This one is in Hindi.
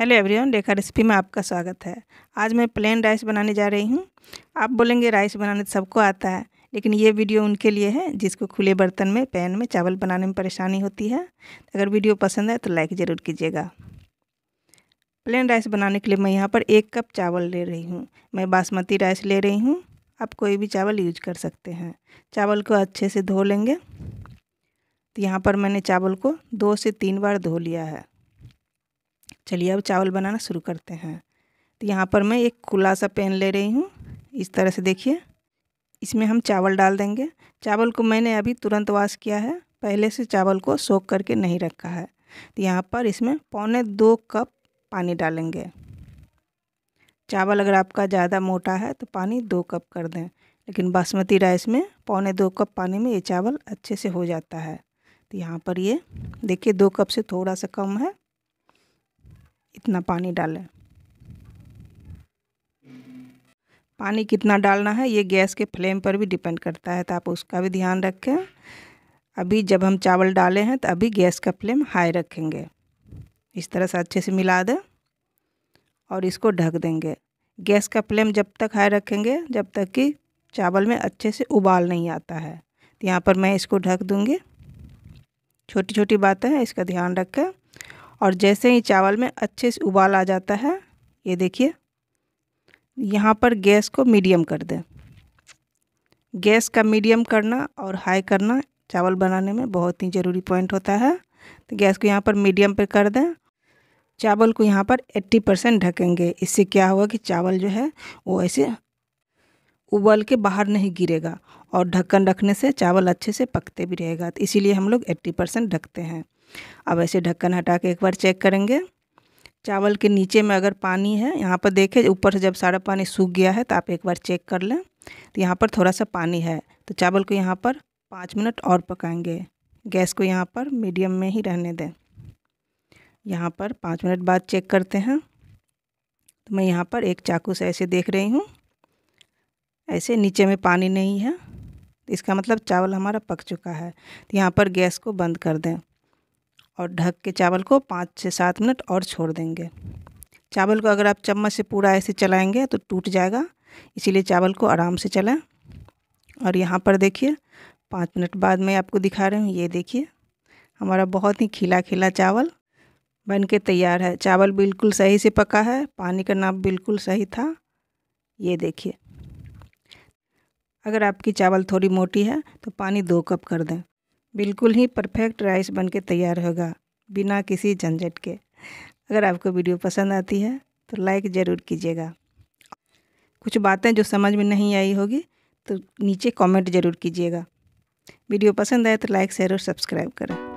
हेलो एवरीवन रेखा रेसिपी में आपका स्वागत है आज मैं प्लेन राइस बनाने जा रही हूँ आप बोलेंगे राइस बनाने सबको आता है लेकिन ये वीडियो उनके लिए है जिसको खुले बर्तन में पैन में चावल बनाने में परेशानी होती है अगर वीडियो पसंद है तो लाइक ज़रूर कीजिएगा प्लेन राइस बनाने के लिए मैं यहाँ पर एक कप चावल ले रही हूँ मैं बासमती राइस ले रही हूँ आप कोई भी चावल यूज कर सकते हैं चावल को अच्छे से धो लेंगे तो यहाँ पर मैंने चावल को दो से तीन बार धो लिया है चलिए अब चावल बनाना शुरू करते हैं तो यहाँ पर मैं एक खुला सा पैन ले रही हूँ इस तरह से देखिए इसमें हम चावल डाल देंगे चावल को मैंने अभी तुरंत वाश किया है पहले से चावल को सोख करके नहीं रखा है तो यहाँ पर इसमें पौने दो कप पानी डालेंगे चावल अगर आपका ज़्यादा मोटा है तो पानी दो कप कर दें लेकिन बासमती राइस में पौने दो कप पानी में ये चावल अच्छे से हो जाता है तो यहाँ पर ये देखिए दो कप से थोड़ा सा कम है इतना पानी डालें पानी कितना डालना है ये गैस के फ्लेम पर भी डिपेंड करता है तो आप उसका भी ध्यान रखें अभी जब हम चावल डाले हैं तो अभी गैस का फ्लेम हाई रखेंगे इस तरह से अच्छे से मिला दें और इसको ढक देंगे गैस का फ्लेम जब तक हाई रखेंगे जब तक कि चावल में अच्छे से उबाल नहीं आता है तो यहाँ पर मैं इसको ढक दूँगी छोटी छोटी बातें हैं इसका ध्यान रखें और जैसे ही चावल में अच्छे से उबाल आ जाता है ये देखिए यहाँ पर गैस को मीडियम कर दें गैस का मीडियम करना और हाई करना चावल बनाने में बहुत ही ज़रूरी पॉइंट होता है तो गैस को यहाँ पर मीडियम पर कर दें चावल को यहाँ पर 80 परसेंट ढकेंगे इससे क्या होगा कि चावल जो है वो ऐसे उबल के बाहर नहीं गिरेगा और ढक्कन रखने से चावल अच्छे से पकते भी रहेगा तो इसीलिए हम लोग 80 परसेंट ढकते हैं अब ऐसे ढक्कन हटा के एक बार चेक करेंगे चावल के नीचे में अगर पानी है यहाँ पर देखें ऊपर से जब सारा पानी सूख गया है तो आप एक बार चेक कर लें तो यहाँ पर थोड़ा सा पानी है तो चावल को यहाँ पर पाँच मिनट और पकाएंगे गैस को यहाँ पर मीडियम में ही रहने दें यहाँ पर पाँच मिनट बाद चेक करते हैं तो मैं यहाँ पर एक चाकू से ऐसे देख रही हूँ ऐसे नीचे में पानी नहीं है इसका मतलब चावल हमारा पक चुका है तो यहाँ पर गैस को बंद कर दें और ढक के चावल को पाँच से सात मिनट और छोड़ देंगे चावल को अगर आप चम्मच से पूरा ऐसे चलाएंगे तो टूट जाएगा इसीलिए चावल को आराम से चलाएं और यहाँ पर देखिए पाँच मिनट बाद मैं आपको दिखा रही हूँ ये देखिए हमारा बहुत ही खिला खिला चावल बन के तैयार है चावल बिल्कुल सही से पका है पानी का नाप बिल्कुल सही था ये देखिए अगर आपकी चावल थोड़ी मोटी है तो पानी दो कप कर दें बिल्कुल ही परफेक्ट राइस बन के तैयार होगा बिना किसी झंझट के अगर आपको वीडियो पसंद आती है तो लाइक ज़रूर कीजिएगा कुछ बातें जो समझ में नहीं आई होगी तो नीचे कमेंट ज़रूर कीजिएगा वीडियो पसंद आए तो लाइक शेयर और सब्सक्राइब करें